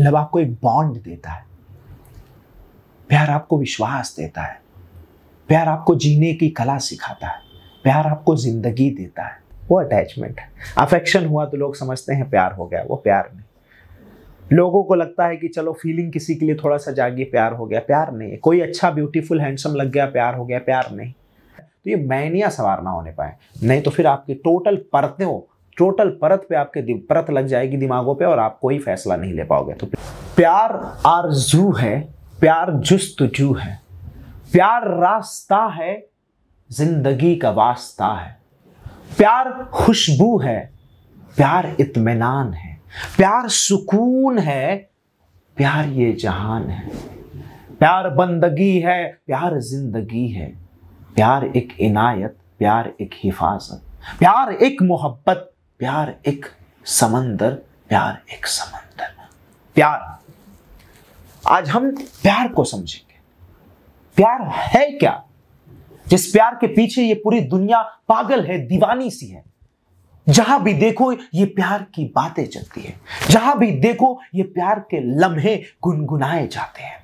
love मतलब आपको एक बॉन्ड देता है प्यार आपको विश्वास देता है प्यार आपको जीने की कला सिखाता है प्यार आपको जिंदगी देता है वो अटैचमेंट है अफेक्शन हुआ तो लोग समझते हैं प्यार हो गया वो प्यार नहीं लोगों को लगता है कि चलो फीलिंग किसी के लिए थोड़ा सा जागी प्यार हो गया प्यार नहीं कोई अच्छा ब्यूटीफुल हैंडसम लग गया प्यार हो गया प्यार नहीं तो ये मैनिया सवार ना होने पाए नहीं तो फिर आपकी टोटल परतें टोटल परत पे आपके परत लग जाएगी दिमागों पे और आप कोई फैसला नहीं ले पाओगे तो प्यार आरजू है प्यार जुस्त जू है प्यार रास्ता है जिंदगी का वास्ता है प्यार खुशबू है प्यार इत्मीनान है प्यार सुकून है प्यार ये जहान है प्यार बंदगी है प्यार जिंदगी है प्यार एक इनायत प्यार एक हिफाजत प्यार एक मोहब्बत प्यार एक समंदर प्यार एक समंदर प्यार आज हम प्यार को समझेंगे प्यार है क्या जिस प्यार के पीछे ये पूरी दुनिया पागल है दीवानी सी है जहां भी देखो ये प्यार की बातें चलती है जहां भी देखो ये प्यार के लम्हे गुनगुनाए जाते हैं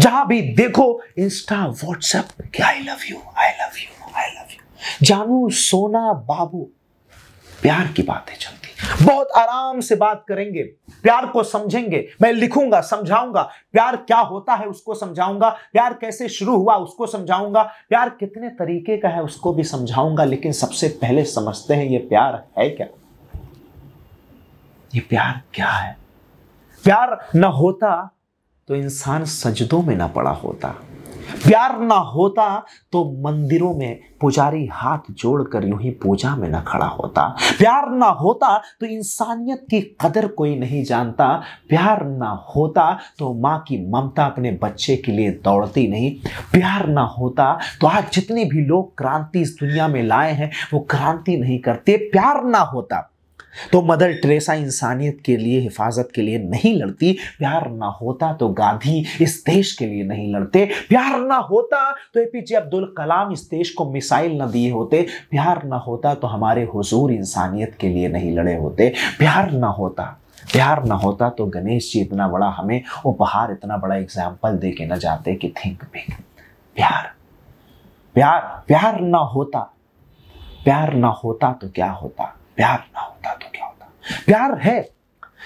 जहां भी देखो Insta WhatsApp I love you I love you I love you जानू सोना बाबू प्यार की बातें चलती बहुत आराम से बात करेंगे प्यार को समझेंगे मैं लिखूंगा समझाऊंगा प्यार क्या होता है उसको समझाऊंगा प्यार कैसे शुरू हुआ उसको समझाऊंगा प्यार कितने तरीके का है उसको भी समझाऊंगा लेकिन सबसे पहले समझते हैं ये प्यार है क्या ये प्यार क्या है प्यार न होता तो इंसान सजदों में ना पड़ा होता प्यार ना होता तो मंदिरों में पुजारी हाथ जोड़कर यूं ही पूजा में ना खड़ा होता प्यार ना होता तो इंसानियत की कदर कोई नहीं जानता प्यार ना होता तो माँ की ममता अपने बच्चे के लिए दौड़ती नहीं प्यार ना होता तो आज जितने भी लोग क्रांति इस दुनिया में लाए हैं वो क्रांति नहीं करते प्यार ना होता तो मदर ट्रेसा इंसानियत के लिए हिफाजत के लिए नहीं लड़ती प्यार ना होता तो गांधी इस देश के लिए नहीं लड़ते प्यार ना होता तो एपीजे अब्दुल कलाम इस देश को मिसाइल ना दिए होते प्यार ना होता तो हमारे हुजूर इंसानियत के लिए नहीं लड़े होते प्यार ना होता प्यार ना होता तो गणेश जी इतना बड़ा हमें उपहार इतना बड़ा एग्जाम्पल दे के ना जाते कि थिंक बिग प्यार प्यार प्यार ना होता प्यार ना होता तो क्या होता प्यार ना होता प्यार है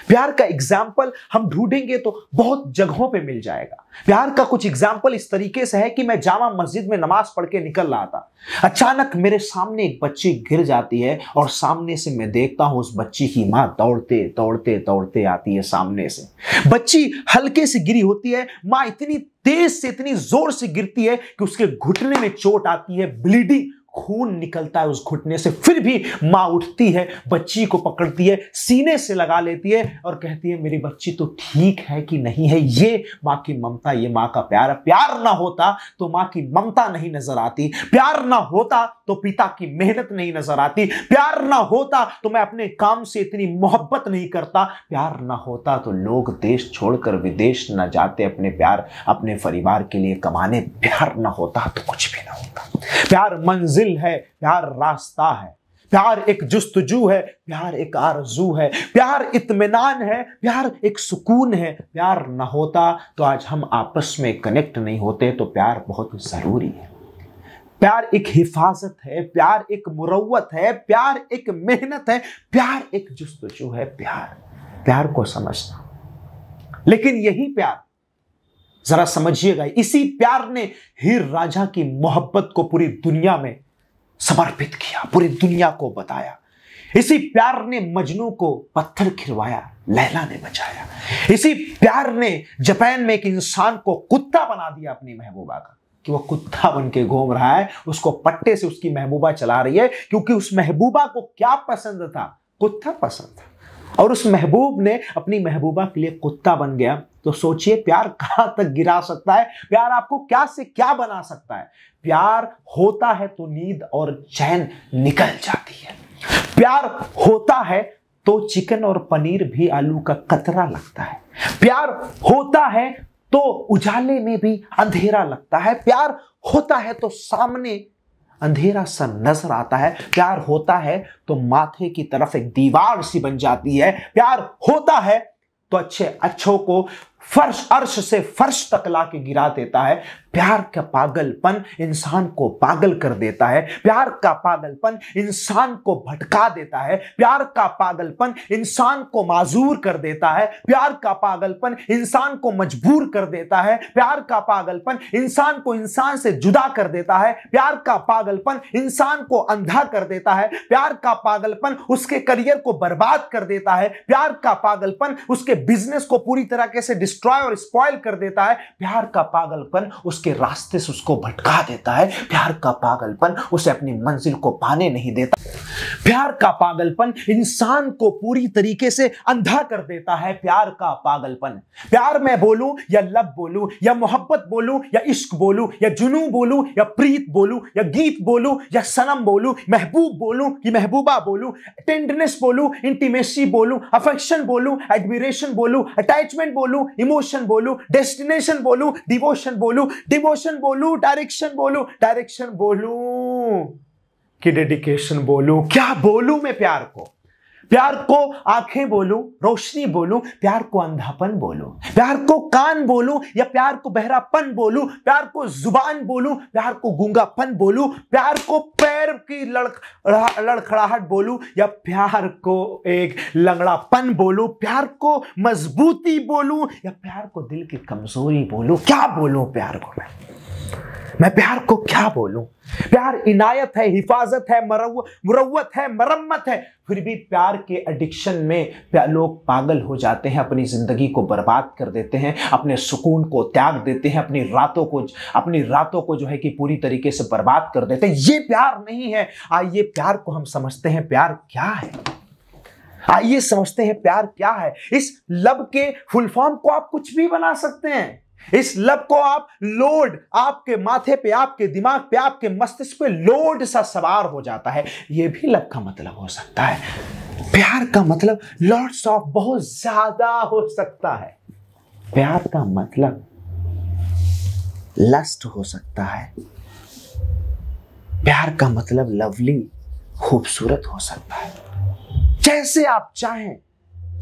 प्यार का एग्जाम्पल हम ढूंढेंगे तो बहुत जगहों पे मिल जाएगा प्यार का कुछ एग्जाम्पल इस तरीके से है कि मैं जामा मस्जिद में नमाज पढ़ के निकल रहा था अचानक मेरे सामने एक बच्ची गिर जाती है और सामने से मैं देखता हूं उस बच्ची की माँ दौड़ते दौड़ते दौड़ते आती है सामने से बच्ची हल्के से गिरी होती है माँ इतनी तेज से इतनी जोर से गिरती है कि उसके घुटने में चोट आती है ब्लीडिंग खून निकलता है उस घुटने से फिर भी माँ उठती है बच्ची को पकड़ती है सीने से लगा लेती है और कहती है मेरी बच्ची तो ठीक है कि नहीं है ये माँ की ममता ये माँ का प्यार प्यार ना होता तो माँ की ममता नहीं नजर आती प्यार ना होता तो पिता की मेहनत नहीं नजर आती प्यार ना होता तो मैं अपने काम से इतनी मोहब्बत नहीं करता प्यार ना होता तो लोग देश छोड़कर विदेश ना जाते अपने प्यार अपने परिवार के लिए कमाने प्यार ना होता तो कुछ भी ना होता प्यार मंजिल मंजिल है प्यार रास्ता है प्यार एक जुस्तजू है प्यार एक आरजू है प्यार इतमान है प्यार एक सुकून है प्यार ना होता तो आज हम आपस में कनेक्ट नहीं होते तो प्यार बहुत ज़रूरी है प्यार एक हिफाजत है प्यार एक मुरवत है प्यार एक मेहनत है प्यार एक जुस्तजू है प्यार प्यार को समझना लेकिन यही प्यार जरा समझिएगा इसी प्यार ने हीर राजा की मोहब्बत को पूरी दुनिया में समर्पित किया पूरी दुनिया को बताया इसी प्यार ने मजनू को पत्थर खिलवाया लैला ने बचाया इसी प्यार ने जापान में एक इंसान को कुत्ता बना दिया अपनी महबूबा का कि वो कुत्ता बन के घूम रहा है उसको पट्टे से उसकी महबूबा चला रही है क्योंकि उस महबूबा को क्या पसंद था कुत्ता पसंद था और उस महबूब ने अपनी महबूबा के लिए कुत्ता बन गया तो सोचिए प्यार कहां तक गिरा सकता है प्यार आपको क्या से क्या बना सकता है प्यार होता है तो नींद और चैन निकल जाती है प्यार होता है तो चिकन और पनीर भी आलू का कतरा लगता है प्यार होता है तो उजाले में भी अंधेरा लगता है प्यार होता है तो सामने अंधेरा सा नजर आता है प्यार होता है तो माथे की तरफ एक दीवार सी बन जाती है प्यार होता है तो अच्छे अच्छों को फर्श अर्श से फर्श तक ला के गिरा देता है प्यार का पागलपन इंसान को पागल कर देता है प्यार का पागलपन इंसान को भटका देता है प्यार का पागलपन इंसान को माजूर कर देता है प्यार का पागलपन इंसान को मजबूर कर देता है प्यार का पागलपन इंसान को इंसान से जुदा कर देता है प्यार का पागलपन इंसान को अंधा कर देता है प्यार का पागलपन उसके करियर को बर्बाद कर देता है प्यार का पागलपन उसके बिजनेस को पूरी तरह से डिस्ट्रॉय और स्पॉयल कर देता है प्यार का पागलपन उसके उसके रास्ते से उसको भटका देता है प्यार का पागलपन उसे अपनी मंजिल को पाने नहीं देता प्यार का पागलपन इंसान को पूरी तरीके से अंधा कर देता है प्यार का पागलपन प्यार मैं बोलूं या लव बोलूं या मोहब्बत बोलूं या इश्क बोलूं या जुनू बोलूं या प्रीत बोलूं या गीत बोलूं या सनम बोलूं महबूब बोलूं कि महबूबा बोलूं टेंडरनेस बोलूं इंटीमेसी बोलूं अफेक्शन बोलूं एडमिरेशन बोलूं अटैचमेंट बोलूं इमोशन बोलूं डेस्टिनेशन बोलूं डिवोशन बोलूं डिवोशन बोलू डायरेक्शन बोलू डायरेक्शन बोलू कि डेडिकेशन बोलू क्या बोलू मैं प्यार को प्यार को आंखें बोलूं रोशनी बोलूं प्यार को अंधापन बोलूं प्यार को कान बोलूं या प्यार को बहरापन बोलूं प्यार को जुबान बोलूं प्यार को गूंगापन बोलूं प्यार को पैर की लड़खड़ा लड़खड़ाहट बोलूं या प्यार को एक लंगड़ापन बोलूं प्यार को मजबूती बोलूं या प्यार को दिल की कमजोरी बोलूं क्या बोलूं प्यार को मैं मैं प्यार को क्या बोलूं प्यार इनायत है हिफाजत है मुरवत है मरम्मत है फिर भी प्यार के एडिक्शन में लोग पागल हो जाते हैं अपनी ज़िंदगी को बर्बाद कर देते हैं अपने सुकून को त्याग देते हैं अपनी रातों को अपनी रातों को जो है कि पूरी तरीके से बर्बाद कर देते हैं ये प्यार नहीं है आइए प्यार को हम समझते हैं प्यार क्या है आइए समझते हैं प्यार क्या है इस लब के फुल फॉर्म को आप कुछ भी बना सकते हैं इस लब को आप लोड आपके माथे पे आपके दिमाग पे आपके मस्तिष्क पे लोड सा सवार हो जाता है यह भी लब का मतलब हो सकता है प्यार का मतलब लॉर्ड्स ऑफ बहुत ज्यादा हो सकता है प्यार का मतलब लस्ट हो सकता है प्यार का मतलब लवली खूबसूरत हो सकता है जैसे आप चाहें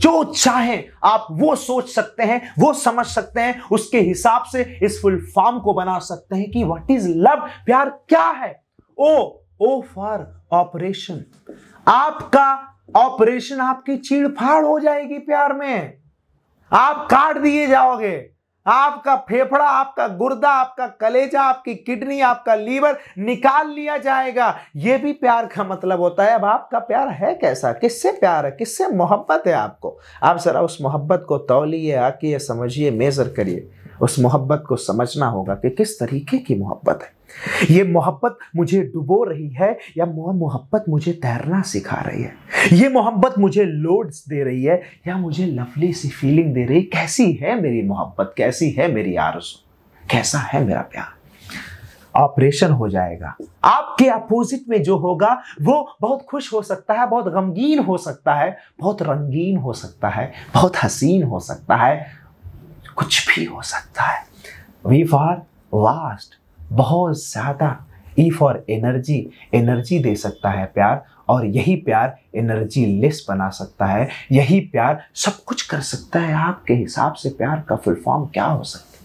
जो चाहे आप वो सोच सकते हैं वो समझ सकते हैं उसके हिसाब से इस फुल फॉर्म को बना सकते हैं कि व्हाट इज लव प्यार क्या है ओ ओ फॉर ऑपरेशन आपका ऑपरेशन आपकी चीड़फाड़ हो जाएगी प्यार में आप काट दिए जाओगे आपका फेफड़ा आपका गुर्दा आपका कलेजा आपकी किडनी आपका लीवर निकाल लिया जाएगा ये भी प्यार का मतलब होता है अब आपका प्यार है कैसा किससे प्यार है किससे मोहब्बत है आपको आप जरा उस मोहब्बत को तोलिए आकिए समझिए मेज़र करिए उस मोहब्बत को समझना होगा कि किस तरीके की मोहब्बत है ये मोहब्बत मुझे डुबो रही है या मोहब्बत मुझे तैरना सिखा रही है ये मोहब्बत मुझे लोड्स दे रही है या मुझे लवली सी फीलिंग दे रही कैसी है मेरी मोहब्बत कैसी है मेरी आरजू कैसा है मेरा प्यार ऑपरेशन हो जाएगा आपके अपोजिट में जो होगा वो बहुत खुश हो सकता है बहुत गमगीन हो सकता है बहुत रंगीन हो सकता है बहुत हसीन हो सकता है कुछ भी हो सकता है वी फॉर वास्ट बहुत ज़्यादा ई फॉर एनर्जी एनर्जी दे सकता है प्यार और यही प्यार एनर्जी लेस बना सकता है यही प्यार सब कुछ कर सकता है आपके हिसाब से प्यार का फुल फॉर्म क्या हो सकता है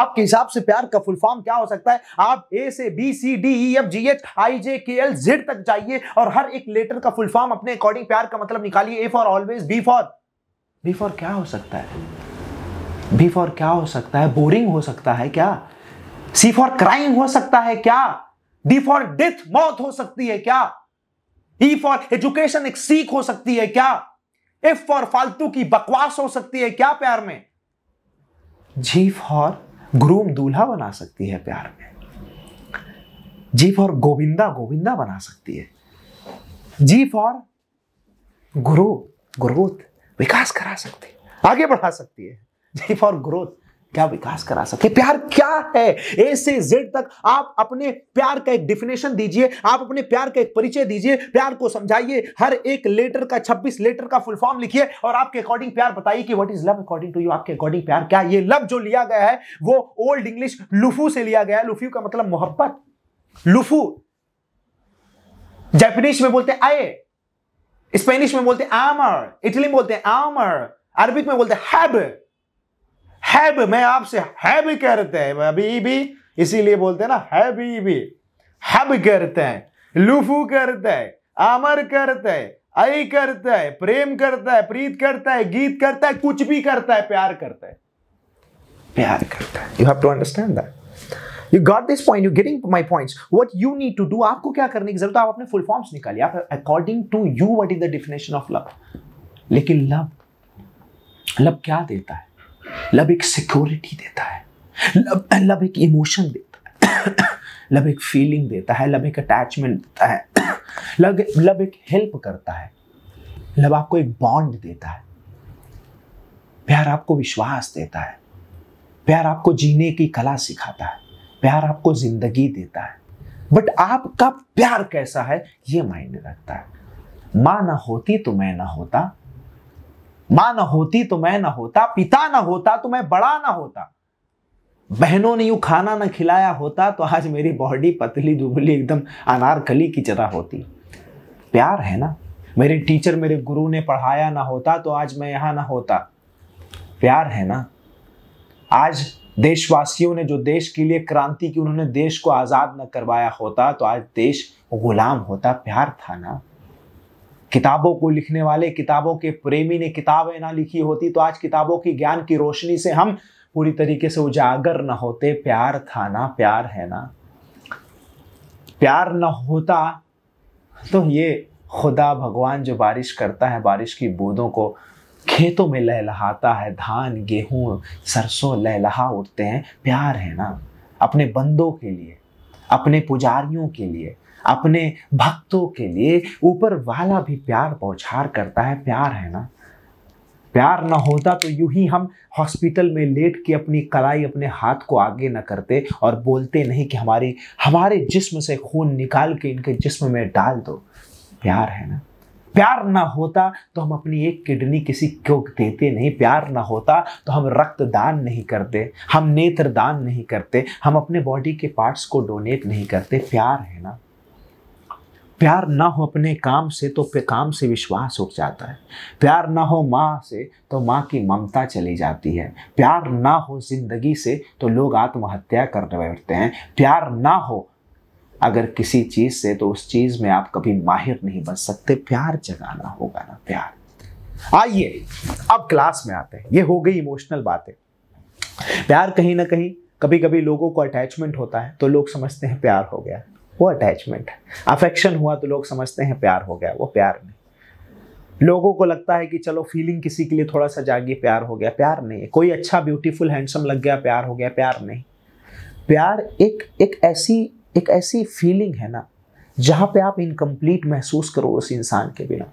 आपके हिसाब से प्यार का फुल फॉर्म क्या हो सकता है आप ए से B C D E F G H I J K L Z तक जाइए और हर एक लेटर का फुल फॉर्म अपने अकॉर्डिंग प्यार का मतलब निकालिए A for always B for B for क्या हो सकता है बी फॉर क्या हो सकता है बोरिंग हो सकता है क्या सी फॉर क्राइम हो सकता है क्या डी फॉर डेथ मौत हो सकती है क्या ई फॉर एजुकेशन एक सीख हो सकती है क्या एफ फॉर फालतू की बकवास हो सकती है क्या प्यार में जी फॉर ग्रूम दूल्हा बना सकती है प्यार में जी फॉर गोविंदा गोविंदा बना सकती है जी फॉर गुरु ग्रोथ विकास करा सकती है आगे बढ़ा सकती है जी फॉर ग्रोथ क्या विकास करा सके प्यार क्या है ए से जेड तक आप अपने प्यार का एक डिफिनेशन दीजिए आप अपने प्यार का एक परिचय दीजिए प्यार को समझाइए हर एक लेटर का 26 लेटर का फुल फॉर्म लिखिए और आपके अकॉर्डिंग प्यार बताइए कि what is love according to you आपके अकॉर्डिंग प्यार क्या ये लव जो लिया गया है वो ओल्ड इंग्लिश लुफू से लिया गया है लुफू का मतलब मोहब्बत लुफू जैपनीश में बोलते आए स्पेनिश में बोलते आमर इटली में बोलते हैं आमर अरबिक में बोलते हैं हैब हैब मैं आपसे हैब कहते हैं अभी भी इसीलिए बोलते हैं ना हैब भी हैब कहते हैं लुफू करता हैं आमर करता हैं आई करता है प्रेम करता है प्रीत करता है गीत करता है कुछ भी करता है प्यार करता है प्यार करता है you have to understand that you got this point you getting my points what you need to do आपको क्या करने की जरूरत है आप अपने फुल फॉर्म्स निकालिए आप according to you what is the definition of love लेकिन लव लव क्या देता है लव एक सिक्योरिटी देता है लव लव एक इमोशन देता है लव एक फीलिंग देता है लव एक अटैचमेंट देता है लव लव एक हेल्प करता है लव आपको एक बॉन्ड देता है प्यार आपको विश्वास देता है प्यार आपको जीने की कला सिखाता है प्यार आपको जिंदगी देता है बट आपका प्यार कैसा है ये मायने रखता है माँ ना होती तो मैं ना होता मां ना होती तो मैं ना होता पिता ना होता तो मैं बड़ा ना होता बहनों ने यूं खाना ना खिलाया होता तो आज मेरी बॉडी पतली दुबली एकदम अनारकली की तरह होती प्यार है ना मेरे टीचर मेरे गुरु ने पढ़ाया ना होता तो आज मैं यहाँ ना होता प्यार है ना आज देशवासियों ने जो देश के लिए क्रांति की उन्होंने देश को आज़ाद न करवाया होता तो आज देश गुलाम होता प्यार था ना किताबों को लिखने वाले किताबों के प्रेमी ने किताबें ना लिखी होती तो आज किताबों की ज्ञान की रोशनी से हम पूरी तरीके से उजागर ना होते प्यार था ना प्यार है ना प्यार न होता तो ये खुदा भगवान जो बारिश करता है बारिश की बूंदों को खेतों में लहलहाता है धान गेहूं सरसों लहलहा उठते हैं प्यार है ना अपने बंदों के लिए अपने पुजारियों के लिए अपने भक्तों के लिए ऊपर वाला भी प्यार पौछार करता है प्यार है ना प्यार ना होता तो यूं ही हम हॉस्पिटल में लेट के अपनी कलाई अपने हाथ को आगे ना करते और बोलते नहीं कि हमारी हमारे जिस्म से खून निकाल के इनके जिस्म में डाल दो प्यार है ना प्यार ना होता तो हम अपनी एक किडनी किसी को देते नहीं प्यार ना होता तो हम रक्तदान नहीं करते हम नेत्रदान नहीं करते हम अपने बॉडी के पार्ट्स को डोनेट नहीं करते प्यार है ना प्यार ना हो अपने काम से तो काम से विश्वास उठ जाता है प्यार ना हो माँ से तो माँ की ममता चली जाती है प्यार ना हो जिंदगी से तो लोग आत्महत्या करने बैठते हैं प्यार ना हो अगर किसी चीज़ से तो उस चीज़ में आप कभी माहिर नहीं बन सकते प्यार जगाना होगा ना प्यार आइए अब क्लास में आते हैं ये हो गई इमोशनल बातें प्यार कहीं ना कहीं कभी कभी लोगों को अटैचमेंट होता है तो लोग समझते हैं प्यार हो गया वो अटैचमेंट है अफेक्शन हुआ तो लोग समझते हैं प्यार हो गया वो प्यार नहीं लोगों को लगता है कि चलो फीलिंग किसी के लिए थोड़ा सा जागी प्यार हो गया प्यार नहीं कोई अच्छा ब्यूटीफुल हैंडसम लग गया प्यार हो गया प्यार नहीं प्यार एक एक ऐसी एक ऐसी फीलिंग है ना जहाँ पे आप इनकम्प्लीट महसूस करो उस इंसान के बिना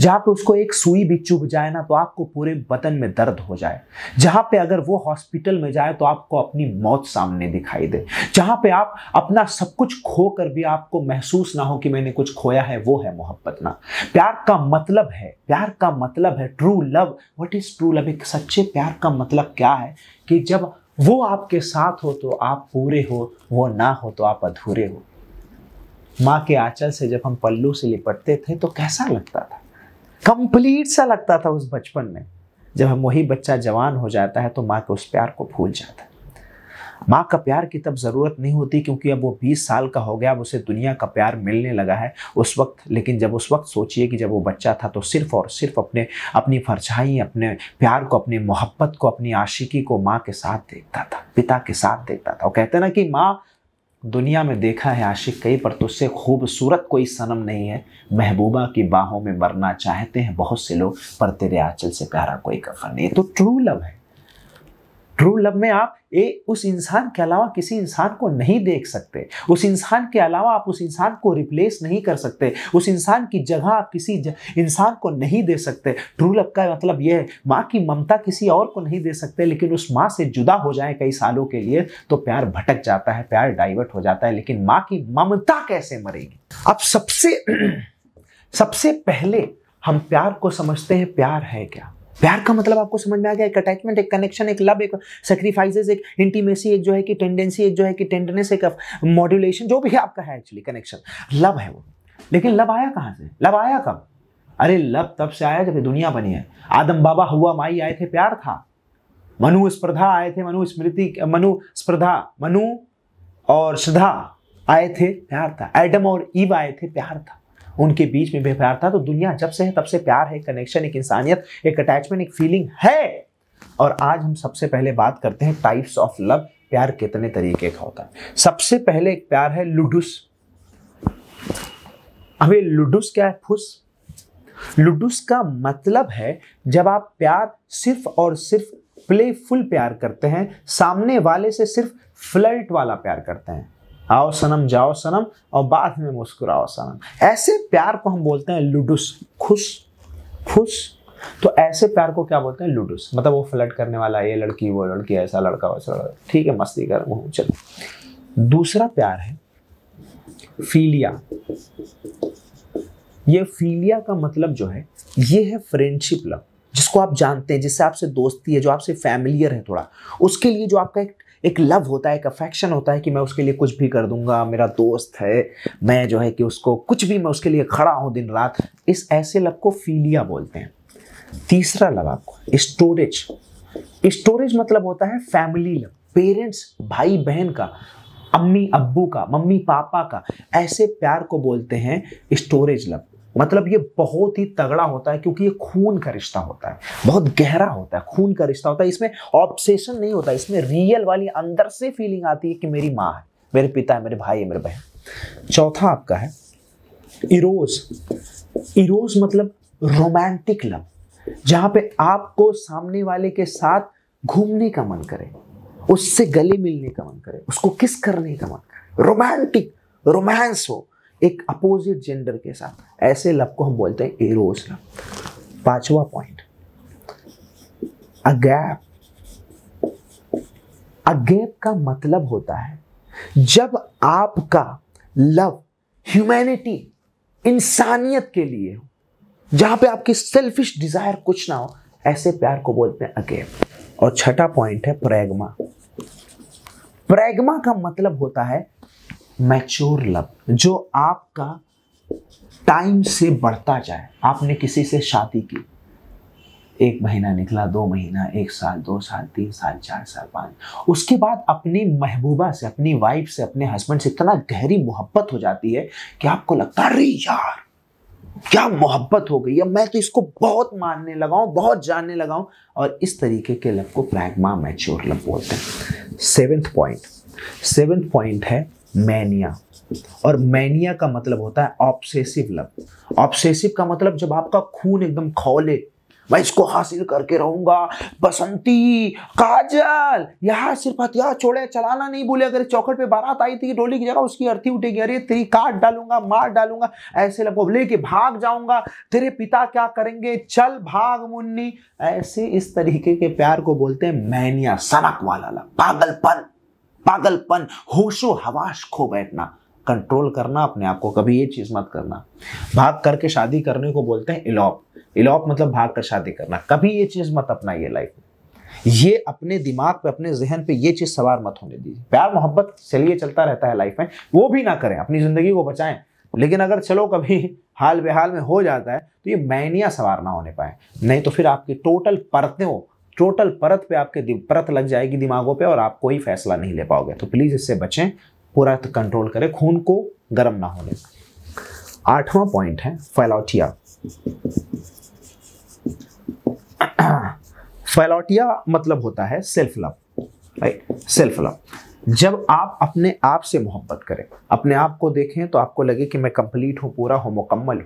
जहां पे उसको एक सुई भी चुभ जाए ना तो आपको पूरे बदन में दर्द हो जाए जहां पे अगर वो हॉस्पिटल में जाए तो आपको अपनी मौत सामने दिखाई दे जहां पे आप अपना सब कुछ खो कर भी आपको महसूस ना हो कि मैंने कुछ खोया है वो है मोहब्बत ना प्यार का मतलब है प्यार का मतलब है true love what is true love एक सच्चे प्यार का मतलब क्या है कि जब वो आपके साथ हो तो आप पूरे हो वो ना हो तो आप अधूरे हो माँ के आंचल से जब हम पल्लू से लिपटते थे तो कैसा लगता था कंप्लीट सा लगता था उस बचपन में जब हम वही बच्चा जवान हो जाता है तो माँ के उस प्यार को भूल जाता है माँ का प्यार की तब ज़रूरत नहीं होती क्योंकि अब वो 20 साल का हो गया अब उसे दुनिया का प्यार मिलने लगा है उस वक्त लेकिन जब उस वक्त सोचिए कि जब वो बच्चा था तो सिर्फ और सिर्फ अपने अपनी फरछाई अपने प्यार को अपनी मोहब्बत को अपनी आशिकी को माँ के साथ देखता था पिता के साथ देखता था और कहते ना कि माँ दुनिया में देखा है आशिक कई पर तुझसे खूबसूरत कोई सनम नहीं है महबूबा की बाहों में मरना चाहते हैं बहुत से लोग पर तेरे आंचल से प्यारा कोई कफन नहीं तो ट्रू लव है ट्रू लव में आप ए उस इंसान के अलावा किसी इंसान को नहीं देख सकते उस इंसान के अलावा आप उस इंसान को रिप्लेस नहीं कर सकते उस इंसान की जगह आप किसी इंसान को नहीं दे सकते ट्रू लव का मतलब यह है माँ की ममता किसी और को नहीं दे सकते लेकिन उस माँ से जुदा हो जाए कई सालों के लिए तो प्यार भटक जाता है प्यार डाइवर्ट हो जाता है लेकिन माँ की ममता कैसे मरेगी अब सबसे सबसे पहले हम प्यार को समझते हैं प्यार है क्या प्यार का मतलब आपको समझ में आ गया एक अटैचमेंट एक कनेक्शन एक लव एक सेक्रीफाइसेस एक इंटीमेसी एक जो है कि टेंडेंसी एक जो है कि टेंडरनेस एक मॉड्यूलेशन जो भी आपका है एक्चुअली कनेक्शन लव है वो लेकिन लव आया कहाँ से लव आया कब अरे लव तब से आया जब दुनिया बनी है आदम बाबा हुआ माई आए थे प्यार था मनु स्पर्धा आए थे मनु स्मृति मनु स्पर्धा मनु और श्रद्धा आए थे प्यार था एडम और ईव आए थे प्यार था उनके बीच में प्यार था तो दुनिया जब से है तब से प्यार है कनेक्शन एक इंसानियत एक अटैचमेंट एक फीलिंग है और आज हम सबसे पहले बात करते हैं टाइप्स ऑफ लव प्यार कितने तरीके का होता है सबसे पहले एक प्यार है लुडुस अब ये लुडुस क्या है फुस लुडुस का मतलब है जब आप प्यार सिर्फ और सिर्फ प्लेफुल प्यार करते हैं सामने वाले से सिर्फ फ्लर्ट वाला प्यार करते हैं आओ सनम जाओ सनम और बाद में मुस्कुराओ सनम ऐसे प्यार को हम बोलते हैं लुडुस खुश खुश तो ऐसे प्यार को क्या बोलते हैं लुडुस मतलब वो फ्लट करने वाला ये लड़की वो लड़की ऐसा लड़का वैसा लड़का ठीक है मस्ती कर चलो दूसरा प्यार है फीलिया ये फीलिया का मतलब जो है ये है फ्रेंडशिप लव जिसको आप जानते हैं जिससे आपसे दोस्ती है जो आपसे फैमिलियर है थोड़ा उसके लिए जो आपका एक एक लव होता है एक अफेक्शन होता है कि मैं उसके लिए कुछ भी कर दूंगा मेरा दोस्त है मैं जो है कि उसको कुछ भी मैं उसके लिए खड़ा हूँ दिन रात इस ऐसे लव को फीलिया बोलते हैं तीसरा लव आपको स्टोरेज स्टोरेज मतलब होता है फैमिली लव पेरेंट्स भाई बहन का अम्मी अब्बू का मम्मी पापा का ऐसे प्यार को बोलते हैं स्टोरेज लव मतलब ये बहुत ही तगड़ा होता है क्योंकि ये खून का रिश्ता होता है बहुत गहरा होता है खून का रिश्ता होता है इसमें ऑब्सेशन नहीं होता इसमें रियल वाली अंदर से फीलिंग आती है कि मेरी माँ है मेरे पिता है मेरे भाई है मेरे बहन चौथा आपका है इरोज इरोज मतलब रोमांटिक लव जहां पे आपको सामने वाले के साथ घूमने का मन करे उससे गले मिलने का मन करे उसको किस करने का मन करे रोमांटिक रोमांस हो एक अपोजिट जेंडर के साथ ऐसे लव को हम बोलते हैं एरोज लव पांचवा point agape agape का मतलब होता है जब आपका लव ह्यूमैनिटी इंसानियत के लिए हो जहां पे आपकी सेल्फिश डिजायर कुछ ना हो ऐसे प्यार को बोलते हैं अगेप और छठा पॉइंट है प्रेगमा प्रेगमा का मतलब होता है मैच्योर लव जो आपका टाइम से बढ़ता जाए आपने किसी से शादी की एक महीना निकला दो महीना एक साल दो साल तीन साल चार साल पाँच उसके बाद अपनी महबूबा से अपनी वाइफ से अपने हस्बैंड से इतना गहरी मोहब्बत हो जाती है कि आपको लगता है अरे यार क्या मोहब्बत हो गई है मैं तो इसको बहुत मानने लगा हूँ बहुत जानने लगा हूँ और इस तरीके के लव को प्रैग्मा मैच्योर लव बोलते हैं सेवेंथ पॉइंट सेवेंथ पॉइंट है मैनिया और मैनिया का मतलब होता है ऑब्सेसिव लव ऑब्सेसिव का मतलब जब आपका खून एकदम खौले मैं इसको हासिल करके रहूंगा बसंती काजल यहाँ सिर्फ हथियार छोड़े चलाना नहीं बोले अगर चौखट पे बारात आई थी डोली की जगह उसकी अर्थी उठेगी अरे तेरी काट डालूंगा मार डालूंगा ऐसे लगो लेके भाग जाऊंगा तेरे पिता क्या करेंगे चल भाग मुन्नी ऐसे इस तरीके के प्यार को बोलते हैं मैनिया सनक वाला पागलपन पागलपन होशो हवाश खो बैठना कंट्रोल करना अपने आप को कभी ये चीज़ मत करना भाग करके शादी करने को बोलते हैं इलॉप इलॉप मतलब भाग कर शादी करना कभी ये चीज़ मत अपनाइए लाइफ में ये अपने दिमाग पे अपने जहन पे ये चीज़ सवार मत होने दीजिए प्यार मोहब्बत चलिए चलता रहता है लाइफ में वो भी ना करें अपनी ज़िंदगी को बचाएं लेकिन अगर चलो कभी हाल बेहाल में हो जाता है तो ये मैनिया सवार ना होने पाए नहीं तो फिर आपकी टोटल परतें टोटल परत पे आपके परत लग जाएगी दिमागों पे और आप कोई फैसला नहीं ले पाओगे तो प्लीज़ इससे बचें पूरा कंट्रोल तो करें खून को गर्म ना होने आठवां पॉइंट है फैलोटिया फैलोटिया मतलब होता है self love right self love जब आप अपने आप से मोहब्बत करें अपने आप को देखें तो आपको लगे कि मैं कंप्लीट हूं पूरा हूँ मुकम्मल हूं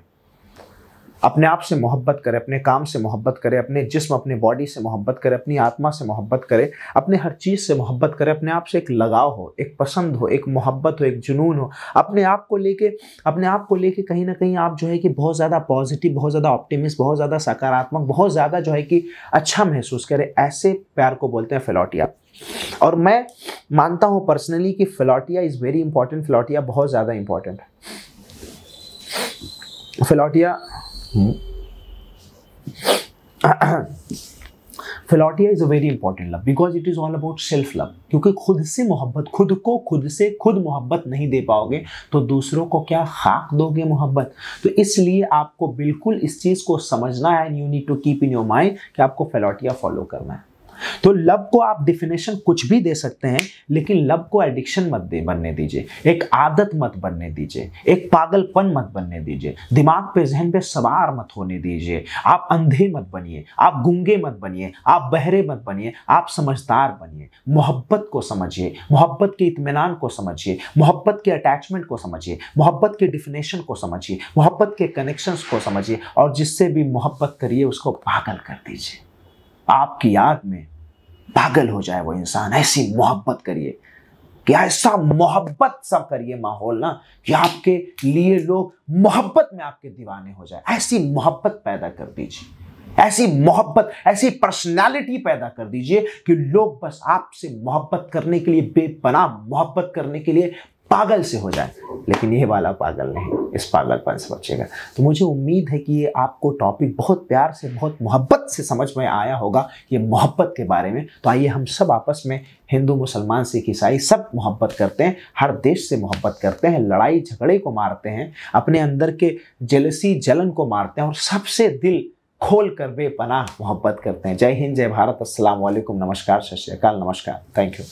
अपने आप से मोहब्बत करें अपने काम से मोहब्बत करें अपने जिस्म अपने बॉडी से मोहब्बत करें अपनी आत्मा से मोहब्बत करें अपने हर चीज़ से मोहब्बत करें अपने आप से एक लगाव हो एक पसंद हो एक मोहब्बत हो एक जुनून हो अपने आप को लेके अपने आप को लेके कहीं ना कहीं आप जो है कि बहुत ज़्यादा पॉजिटिव बहुत ज़्यादा ऑप्टिमिस्ट बहुत ज़्यादा सकारात्मक बहुत ज़्यादा जो है कि अच्छा महसूस करें ऐसे प्यार को बोलते हैं फिलौटिया और मैं मानता हूँ पर्सनली कि philautia is very important philautia बहुत ज़्यादा इंपॉर्टेंट है philautia philautia is a very important love because it is all about self love क्योंकि खुद से मोहब्बत खुद को खुद से खुद मोहब्बत नहीं दे पाओगे तो दूसरों को क्या खाक दोगे मोहब्बत तो इसलिए आपको बिल्कुल इस चीज़ को समझना है and you need to keep in your mind कि आपको फिलोटिया फॉलो करना है तो लव को आप डिफिनेशन कुछ भी दे सकते हैं लेकिन लव को एडिक्शन मत दे बनने दीजिए एक आदत मत बनने दीजिए एक पागलपन मत बनने दीजिए दिमाग पे जहन पे सवार मत होने दीजिए आप अंधे मत बनिए आप गुंगे मत बनिए आप बहरे मत बनिए आप समझदार बनिए मोहब्बत को समझिए मोहब्बत के इतमान को समझिए मोहब्बत के अटैचमेंट को समझिए मोहब्बत के डिफिनेशन को समझिए मोहब्बत के कनेक्शन को समझिए और जिससे भी मोहब्बत करिए उसको पागल कर दीजिए आपकी याद में पागल हो जाए वो इंसान ऐसी मोहब्बत करिए कि ऐसा मोहब्बत सा करिए माहौल ना कि आपके लिए लोग मोहब्बत में आपके दीवाने हो जाए ऐसी मोहब्बत पैदा कर दीजिए ऐसी मोहब्बत ऐसी पर्सनालिटी पैदा कर दीजिए कि लोग बस आपसे मोहब्बत करने के लिए बेपना मोहब्बत करने के लिए पागल से हो जाए लेकिन ये वाला पागल नहीं इस पागलपन से बचेगा तो मुझे उम्मीद है कि ये आपको टॉपिक बहुत प्यार से बहुत मोहब्बत से समझ में आया होगा ये मोहब्बत के बारे में तो आइए हम सब आपस में हिंदू मुसलमान सिख ईसाई सब मोहब्बत करते हैं हर देश से मोहब्बत करते हैं लड़ाई झगड़े को मारते हैं अपने अंदर के जलसी जलन को मारते हैं और सबसे दिल खोल कर बेपनाह मोहब्बत करते हैं जय हिंद जय भारत असलम नमस्कार सत श्रीकाल नमस्कार थैंक यू